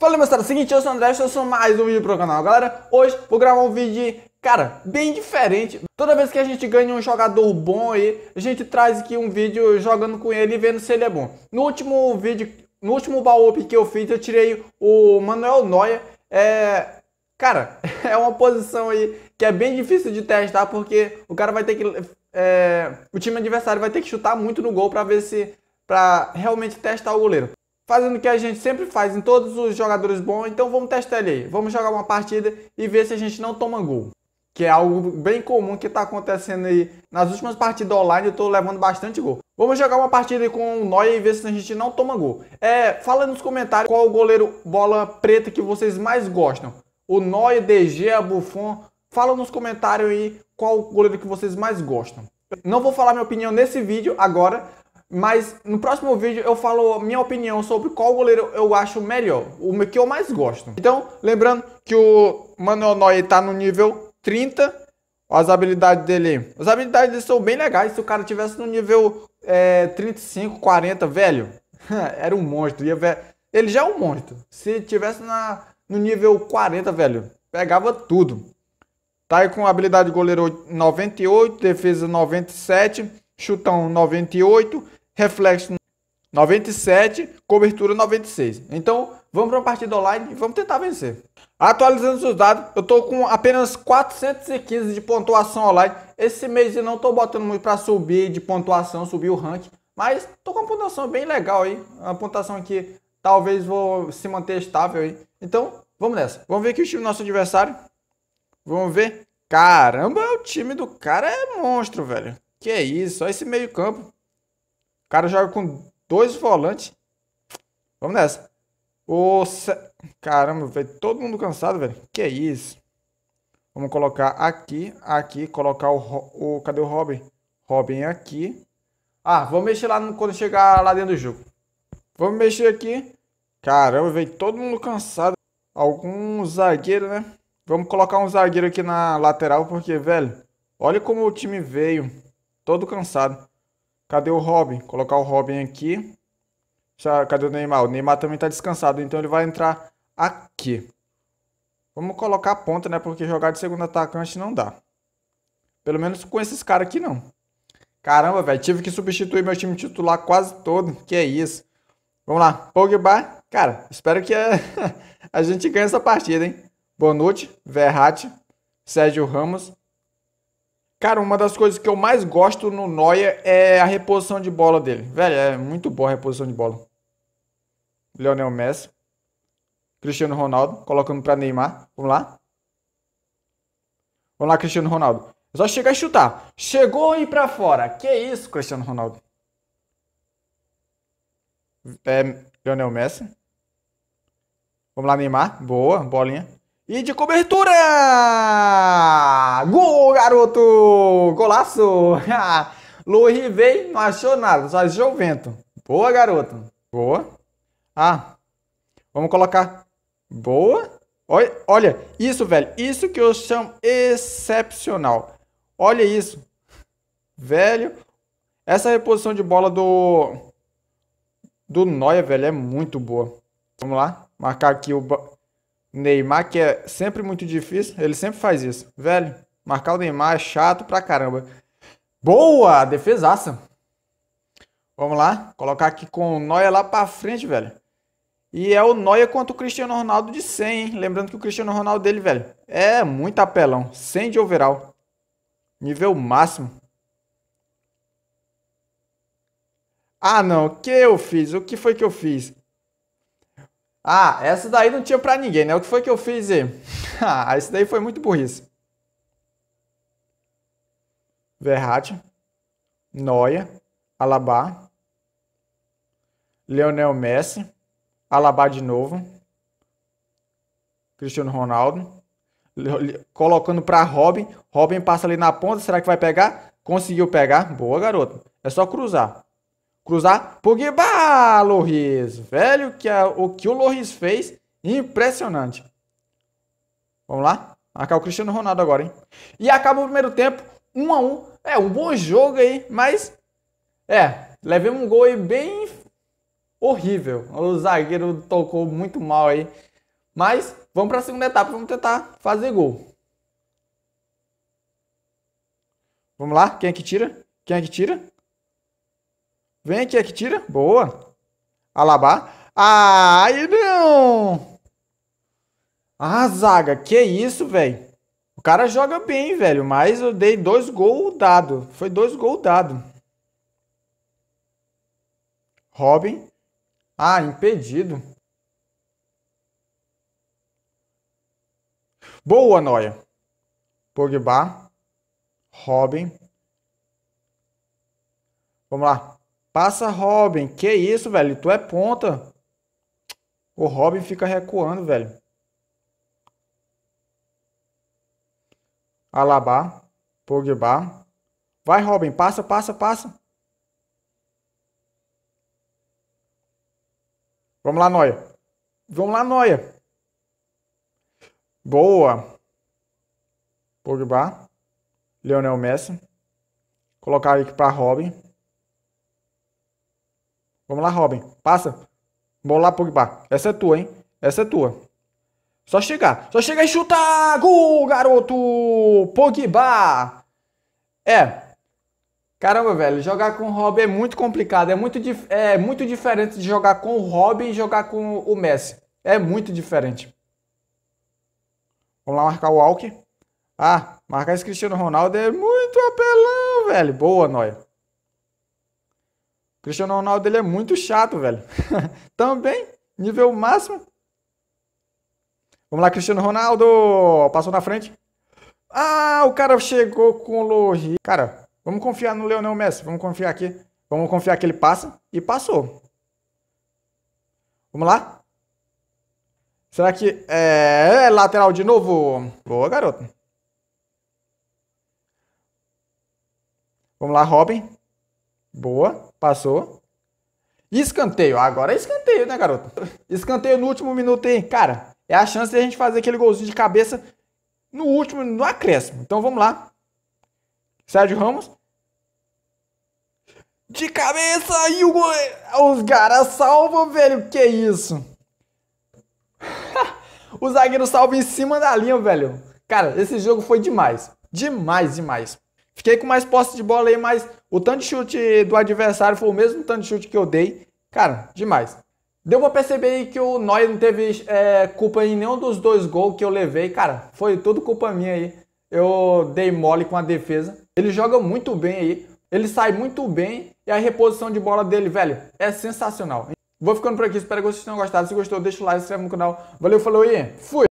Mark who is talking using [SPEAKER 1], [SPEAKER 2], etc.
[SPEAKER 1] Fala moçada, é seguinte, eu sou o André, eu sou mais um vídeo pro canal, galera. Hoje vou gravar um vídeo, cara, bem diferente. Toda vez que a gente ganha um jogador bom aí, a gente traz aqui um vídeo jogando com ele e vendo se ele é bom. No último vídeo, no último baú que eu fiz, eu tirei o Manuel Noia. É, cara, é uma posição aí que é bem difícil de testar porque o cara vai ter que, é, o time adversário vai ter que chutar muito no gol para ver se, para realmente testar o goleiro fazendo o que a gente sempre faz em todos os jogadores bons. Então vamos testar ele aí. Vamos jogar uma partida e ver se a gente não toma gol. Que é algo bem comum que está acontecendo aí nas últimas partidas online. Eu estou levando bastante gol. Vamos jogar uma partida com o Noia e ver se a gente não toma gol. É, fala nos comentários qual o goleiro bola preta que vocês mais gostam. O Noia, DG, a Buffon. Fala nos comentários aí qual o goleiro que vocês mais gostam. Não vou falar minha opinião nesse vídeo agora, mas no próximo vídeo eu falo minha opinião sobre qual goleiro eu acho melhor, o que eu mais gosto. Então, lembrando que o Manuel Neuer tá no nível 30, as habilidades dele, as habilidades dele são bem legais. Se o cara tivesse no nível é, 35, 40, velho, era um monstro. Ia ver... Ele já é um monstro. Se tivesse na, no nível 40, velho, pegava tudo. Tá aí com habilidade de goleiro 98, defesa 97, chutão 98 reflexo 97, cobertura 96. Então, vamos para uma partida online e vamos tentar vencer. Atualizando os dados, eu estou com apenas 415 de pontuação online. Esse mês eu não estou botando muito para subir de pontuação, subir o ranking, mas estou com uma pontuação bem legal aí, uma pontuação que talvez vou se manter estável aí. Então, vamos nessa. Vamos ver aqui o time do nosso adversário. Vamos ver. Caramba, o time do cara é monstro, velho. Que isso, olha esse meio campo. O cara joga com dois volantes. Vamos nessa. O Caramba, velho. Todo mundo cansado, velho. Que é isso? Vamos colocar aqui, aqui. Colocar o... o... Cadê o Robin? Robin aqui. Ah, vou mexer lá no... quando chegar lá dentro do jogo. Vamos mexer aqui. Caramba, velho. Todo mundo cansado. Algum zagueiro, né? Vamos colocar um zagueiro aqui na lateral, porque, velho... Olha como o time veio. Todo cansado. Cadê o Robin? Colocar o Robin aqui. Cadê o Neymar? O Neymar também está descansado, então ele vai entrar aqui. Vamos colocar a ponta, né? Porque jogar de segundo atacante não dá. Pelo menos com esses caras aqui não. Caramba, velho. Tive que substituir meu time titular quase todo. Que é isso. Vamos lá. Pogba. Cara, espero que a, a gente ganhe essa partida, hein? Bonucci, Verratti, Sérgio Ramos, Cara, uma das coisas que eu mais gosto no Noia é a reposição de bola dele. Velho, é muito boa a reposição de bola. Lionel Messi. Cristiano Ronaldo, colocando para Neymar. Vamos lá. Vamos lá, Cristiano Ronaldo. É só chegar e chutar. Chegou e para fora. Que isso, Cristiano Ronaldo. É, Lionel Messi. Vamos lá, Neymar. Boa, bolinha. E de cobertura! Gol, garoto! Golaço! Luiz veio, não achou nada, só achou o vento. Boa, garoto. Boa. Ah, vamos colocar. Boa. Olha, olha, isso, velho. Isso que eu chamo excepcional. Olha isso. Velho, essa reposição de bola do do Noia, velho, é muito boa. Vamos lá, marcar aqui o Neymar, que é sempre muito difícil, ele sempre faz isso. Velho, marcar o Neymar é chato pra caramba. Boa! Defesaça. Vamos lá, colocar aqui com o Noia lá pra frente, velho. E é o Noia contra o Cristiano Ronaldo de 100, hein? Lembrando que o Cristiano Ronaldo dele, velho, é muito apelão. 100 de overall. Nível máximo. Ah, não. O que eu fiz? O que foi que eu fiz? Ah, essa daí não tinha para ninguém, né? O que foi que eu fiz? ah, isso daí foi muito burrice. Verratti, Noia, Alabá, Leonel Messi, Alabá de novo, Cristiano Ronaldo, colocando para Robin. Robin passa ali na ponta, será que vai pegar? Conseguiu pegar? Boa, garoto. É só cruzar cruzar Pogba, Loris. Velho, que a, o que o Loris fez, impressionante. Vamos lá? Acabou o Cristiano Ronaldo agora, hein? E acaba o primeiro tempo, 1 um a 1 um. É, um bom jogo aí, mas... É, levei um gol aí bem horrível. O zagueiro tocou muito mal aí. Mas vamos para a segunda etapa, vamos tentar fazer gol. Vamos lá, quem é que tira? Quem é que tira? Vem aqui, aqui, é tira. Boa. Alabá. Ai, não! Ah, zaga, que isso, velho. O cara joga bem, velho, mas eu dei dois gols dado. Foi dois gols dado. Robin. Ah, impedido. Boa, Noia. Pogba. Robin. Vamos lá. Passa Robin. Que isso, velho? Tu é ponta. O Robin fica recuando, velho. Alabá. Pogba. Vai, Robin. Passa, passa, passa. Vamos lá, Noia. Vamos lá, Noia. Boa. Pogba. Leonel Messi. Colocar aqui para Robin. Vamos lá, Robin. Passa. Bola lá, Pogba. Essa é tua, hein? Essa é tua. Só chegar. Só chegar e chutar! Gol, garoto! Pogba! É. Caramba, velho, jogar com o Robin é muito complicado. É muito, é muito diferente de jogar com o Robin e jogar com o Messi. É muito diferente. Vamos lá marcar o Walker. Ah, marcar esse Cristiano Ronaldo é muito apelão, velho. Boa, Noia. Cristiano Ronaldo ele é muito chato, velho. Também, nível máximo. Vamos lá, Cristiano Ronaldo. Passou na frente. Ah, o cara chegou com o Lohri. Cara, vamos confiar no Leonel Messi. Vamos confiar aqui. Vamos confiar que ele passa. E passou. Vamos lá. Será que é, é lateral de novo? Boa, garoto. Vamos lá, Robin. Boa, passou. Escanteio. Agora é escanteio, né, garoto? Escanteio no último minuto aí. Cara, é a chance de a gente fazer aquele golzinho de cabeça no último, no acréscimo. Então vamos lá. Sérgio Ramos. De cabeça e o goleiro. Os caras salvam, velho. Que isso? o zagueiro salva em cima da linha, velho. Cara, esse jogo foi demais. Demais, demais. Fiquei com mais posse de bola aí, mas o tanto de chute do adversário foi o mesmo tanto de chute que eu dei. Cara, demais. Deu pra perceber aí que o Noy não teve é, culpa em nenhum dos dois gols que eu levei. Cara, foi tudo culpa minha aí. Eu dei mole com a defesa. Ele joga muito bem aí. Ele sai muito bem. E a reposição de bola dele, velho, é sensacional. Vou ficando por aqui. Espero que vocês tenham gostado. Se gostou, deixa o like, se inscreve no canal. Valeu, falou e fui!